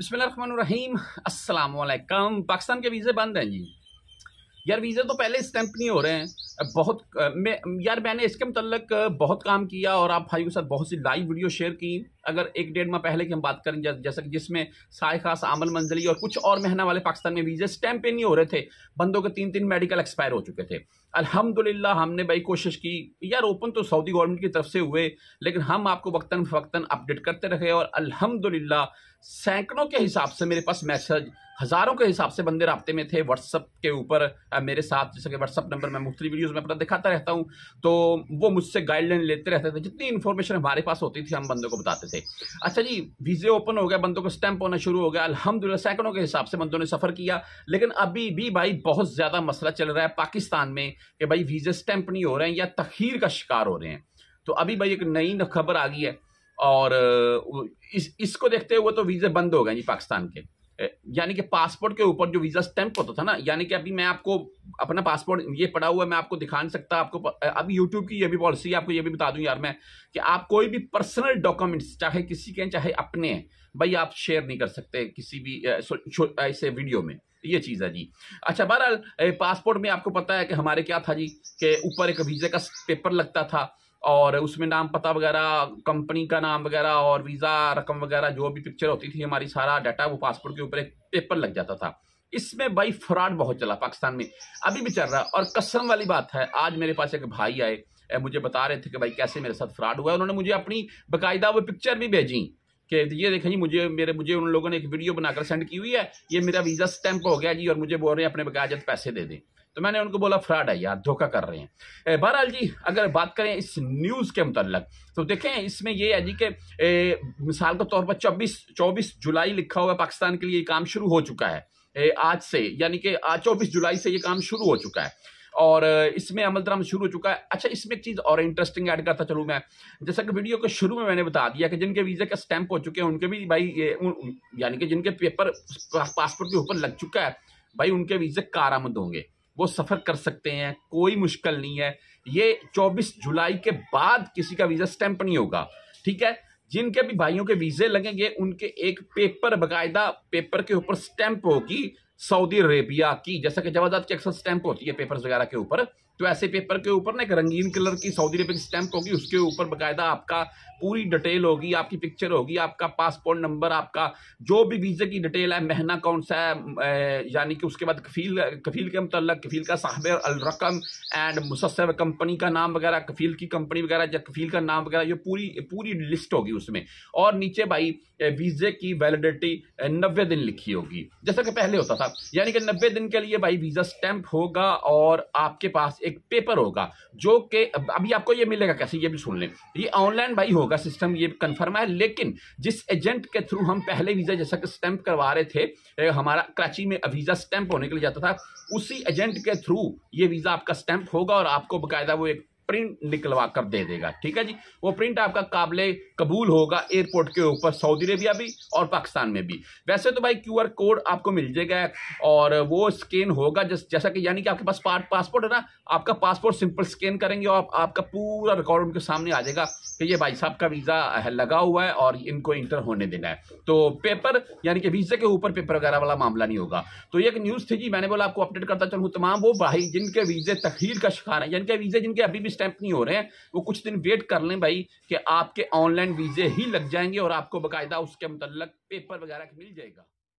अस्सलाम वालेकुम पाकिस्तान के वीज़े बंद हैं जी यार वीज़े तो पहले स्टैंप नहीं हो रहे हैं बहुत मैं यार मैंने इसके मतलब बहुत काम किया और आप भाइयों के साथ बहुत सी लाइव वीडियो शेयर की अगर एक डेढ़ माह पहले की हम बात करें जैसे कि जिसमें साय खास आमल मंजिली और कुछ और महीना वाले पाकिस्तान में वीजे स्टैम्प नहीं हो रहे थे बंदों के तीन तीन मेडिकल एक्सपायर हो चुके थे अल्हम्दुलिल्लाह हमने भाई कोशिश की यार ओपन तो सऊदी गवर्नमेंट की तरफ से हुए लेकिन हम आपको वक्ता फ़वक्ता अपडेट करते रहे और अलहमदुल्ला सैकड़ों के हिसाब से मेरे पास मैसेज हज़ारों के हिसाब से बंदे रबते में थे व्हाट्सअप के ऊपर मेरे साथ जैसे कि व्हाट्सअप नंबर मैं मुख्तलि वीडियोज़ में अपना दिखाता रहता हूँ तो वो मुझसे गाइडलाइन लेते रहते थे जितनी इन्फॉर्मेशन हमारे पास होती थी हम बंदों को बताते थे से अच्छा जी वीज़े ओपन हो गया बंदों को स्टैंप होना शुरू हो गया अलहमदिल्ला सैकड़ों के हिसाब से बंदों ने सफ़र किया लेकिन अभी भी भाई बहुत ज़्यादा मसला चल रहा है पाकिस्तान में कि भाई वीज़े स्टैंप नहीं हो रहे हैं या तखीर का शिकार हो रहे हैं तो अभी भाई एक नई खबर आ गई है और इस इसको देखते हुए तो वीज़े बंद हो गए जी पाकिस्तान के यानी कि पासपोर्ट के ऊपर जो वीज़ा स्टैंप होता था ना यानी कि अभी मैं आपको अपना पासपोर्ट ये पड़ा हुआ है मैं आपको दिखा नहीं सकता आपको अभी यूट्यूब की ये भी पॉलिसी है आपको ये भी बता दूं यार मैं कि आप कोई भी पर्सनल डॉक्यूमेंट्स चाहे किसी के चाहे अपने हैं भाई आप शेयर नहीं कर सकते किसी भी ऐसे वीडियो में ये चीज़ है जी अच्छा बहरहाल पासपोर्ट में आपको पता है कि हमारे क्या था जी कि ऊपर एक वीज़े का पेपर लगता था और उसमें नाम पता वगैरह कंपनी का नाम वगैरह और वीज़ा रकम वगैरह जो भी पिक्चर होती थी हमारी सारा डाटा वो पासपोर्ट के ऊपर एक पेपर लग जाता था इसमें भाई फ्रॉड बहुत चला पाकिस्तान में अभी भी चल रहा और कसम वाली बात है आज मेरे पास एक भाई आए मुझे बता रहे थे कि भाई कैसे मेरे साथ फ्रॉड हुआ है उन्होंने मुझे अपनी बाकायदा वो पिक्चर भी भेजी कि ये देखें जी मुझे मेरे मुझे उन लोगों ने एक वीडियो बनाकर सेंड की हुई है ये मेरा वीज़ा स्टैंप हो गया जी और मुझे बोल रहे हैं अपने बकाजत पैसे दे दें तो मैंने उनको बोला फ्रॉड है यार धोखा कर रहे हैं बहरहाल जी अगर बात करें इस न्यूज़ के मतलब तो देखें इसमें ये है जी कि मिसाल के तौर पर चौबीस चौबीस जुलाई लिखा हुआ है पाकिस्तान के लिए काम शुरू हो चुका है आज से यानी कि आज चौबीस जुलाई से ये काम शुरू हो चुका है और इसमें अमल दराम शुरू हो चुका है अच्छा इसमें एक चीज़ और इंटरेस्टिंग ऐड करता चलूँ मैं जैसा कि वीडियो के शुरू में मैंने बता दिया कि जिनके वीज़े का स्टैंप हो चुके हैं उनके भी भाई यानी कि जिनके पेपर पासपोर्ट के ऊपर लग चुका है भाई उनके वीज़े कारामद होंगे वो सफ़र कर सकते हैं कोई मुश्किल नहीं है ये चौबीस जुलाई के बाद किसी का वीज़ा स्टैंप नहीं होगा ठीक है जिनके भी भाइयों के वीज़े लगेंगे उनके एक पेपर बकायदा पेपर के ऊपर स्टैंप होगी सऊदी अरेबिया की जैसा कि जवाब की एक्सल स्टैंप होती है पेपर्स वगैरह के ऊपर तो ऐसे पेपर के ऊपर ना एक रंगीन कलर की सऊदी अरेबिया की स्टैंप होगी उसके ऊपर बकायदा आपका पूरी डिटेल होगी आपकी पिक्चर होगी आपका पासपोर्ट नंबर आपका जो भी वीज़े की डिटेल है महना कौन सा है यानी कि उसके बाद कफील कफील के मतलब कफील का साहब अलरकम एंड मुससर कंपनी का नाम वगैरह कफील की कंपनी वगैरह या कफील का नाम वगैरह ये पूरी पूरी लिस्ट होगी उसमें और नीचे भाई वीज़े की वैलिडिटी नब्बे दिन लिखी होगी जैसा कि पहले होता था यानी कि नब्बे दिन के लिए भाई वीज़ा स्टैंप होगा और आपके पास एक पेपर होगा जो कि अभी आपको ये मिलेगा कैसे ये भी सुन लें ये ऑनलाइन भाई होगा सिस्टम ये कन्फर्म है लेकिन जिस एजेंट के थ्रू हम पहले वीज़ा जैसा कि स्टैंप करवा रहे थे हमारा कराची में वीज़ा स्टैंप होने के लिए जाता था उसी एजेंट के थ्रू ये वीज़ा आपका स्टैंप होगा और आपको बाकायदा वो एक प्रिंट निकलवा कर दे देगा ठीक है जी वो प्रिंट आपका काबले कबूल होगा एयरपोर्ट के ऊपर सऊदी अरेबिया भी और पाकिस्तान में भी वैसे तो भाई क्यूआर कोड आपको मिल जाएगा और वो स्कैन होगा जस, जैसा कि यानी कि आपके पास पार्ट पासपोर्ट है ना आपका पासपोर्ट सिंपल स्कैन करेंगे और आप, आपका पूरा रिकॉर्ड उनके सामने आ जाएगा कि ये भाई साहब का वीज़ा लगा हुआ है और इनको इंटर होने देना है तो पेपर यानी कि वीज़े के ऊपर पेपर वगैरह वाला मामला नहीं होगा तो ये एक न्यूज़ थी जी मैंने बोला आपको अपडेट करता चलूँ तमाम वो भाई जिनके वीज़े तखीर का शिकार है यानी कि वीज़े जिनके अभी भी स्टैंप नहीं हो रहे हैं वो कुछ दिन वेट कर लें भाई कि आपके ऑनलाइन वीज़े ही लग जाएंगे और आपको बाकायदा उसके मतलब पेपर वगैरह मिल जाएगा